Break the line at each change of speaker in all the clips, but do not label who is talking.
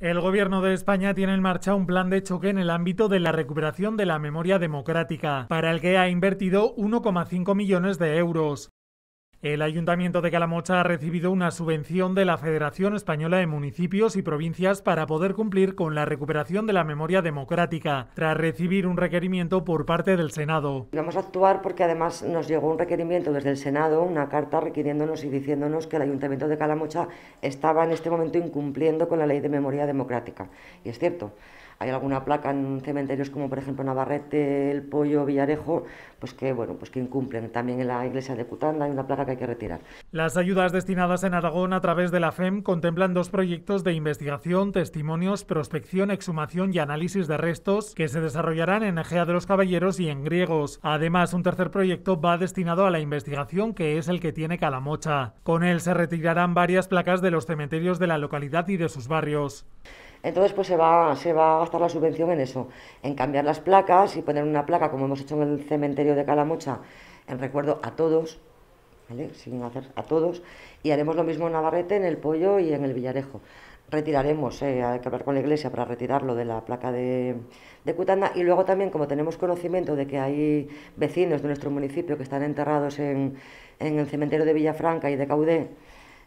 El Gobierno de España tiene en marcha un plan de choque en el ámbito de la recuperación de la memoria democrática, para el que ha invertido 1,5 millones de euros. El Ayuntamiento de Calamocha ha recibido una subvención de la Federación Española de Municipios y Provincias para poder cumplir con la recuperación de la memoria democrática, tras recibir un requerimiento por parte del Senado.
Vamos a actuar porque además nos llegó un requerimiento desde el Senado, una carta requiriéndonos y diciéndonos que el Ayuntamiento de Calamocha estaba en este momento incumpliendo con la ley de memoria democrática. Y es cierto. Hay alguna placa en cementerios como por ejemplo Navarrete, El Pollo, Villarejo, pues que bueno, pues que incumplen. También en la iglesia de Cutanda hay una placa que hay que retirar.
Las ayudas destinadas en Aragón a través de la FEM contemplan dos proyectos de investigación, testimonios, prospección, exhumación y análisis de restos que se desarrollarán en Egea de los Caballeros y en Griegos. Además, un tercer proyecto va destinado a la investigación que es el que tiene Calamocha. Con él se retirarán varias placas de los cementerios de la localidad y de sus barrios.
Entonces, pues se va, se va a gastar la subvención en eso, en cambiar las placas y poner una placa, como hemos hecho en el cementerio de Calamocha, en recuerdo a todos, ¿vale? Sin hacer a todos, y haremos lo mismo en Navarrete, en El Pollo y en El Villarejo. Retiraremos, eh, hay que hablar con la iglesia para retirarlo de la placa de, de Cutanda, y luego también, como tenemos conocimiento de que hay vecinos de nuestro municipio que están enterrados en, en el cementerio de Villafranca y de Caudé,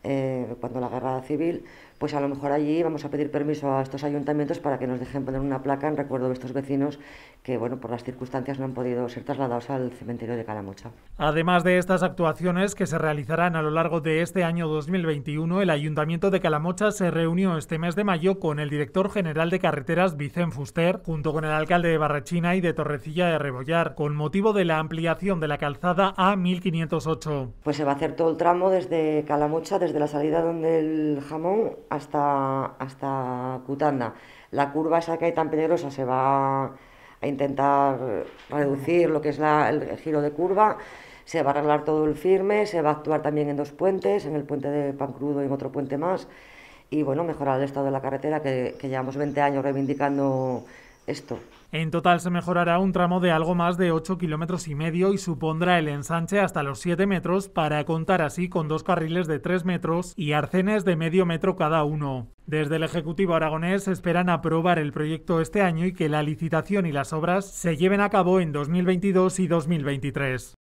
eh, cuando la guerra civil, pues a lo mejor allí vamos a pedir permiso a estos ayuntamientos para que nos dejen poner una placa en recuerdo de estos vecinos que, bueno, por las circunstancias no han podido ser trasladados al cementerio de Calamocha.
Además de estas actuaciones que se realizarán a lo largo de este año 2021, el Ayuntamiento de Calamocha se reunió este mes de mayo con el director general de carreteras, Vicente Fuster, junto con el alcalde de Barrechina y de Torrecilla de Rebollar, con motivo de la ampliación de la calzada a 1508.
Pues se va a hacer todo el tramo desde Calamocha, desde la salida donde el jamón hasta, hasta Cutanda. La curva esa que hay tan peligrosa se va a intentar reducir lo que es la, el giro de curva, se va a arreglar todo el firme, se va a actuar también en dos puentes, en el puente de Pancrudo y en otro puente más, y bueno, mejorar el estado de la carretera que, que llevamos 20 años reivindicando esto.
En total se mejorará un tramo de algo más de 8 kilómetros y medio y supondrá el ensanche hasta los 7 metros para contar así con dos carriles de 3 metros y arcenes de medio metro cada uno. Desde el Ejecutivo aragonés esperan aprobar el proyecto este año y que la licitación y las obras se lleven a cabo en 2022 y 2023.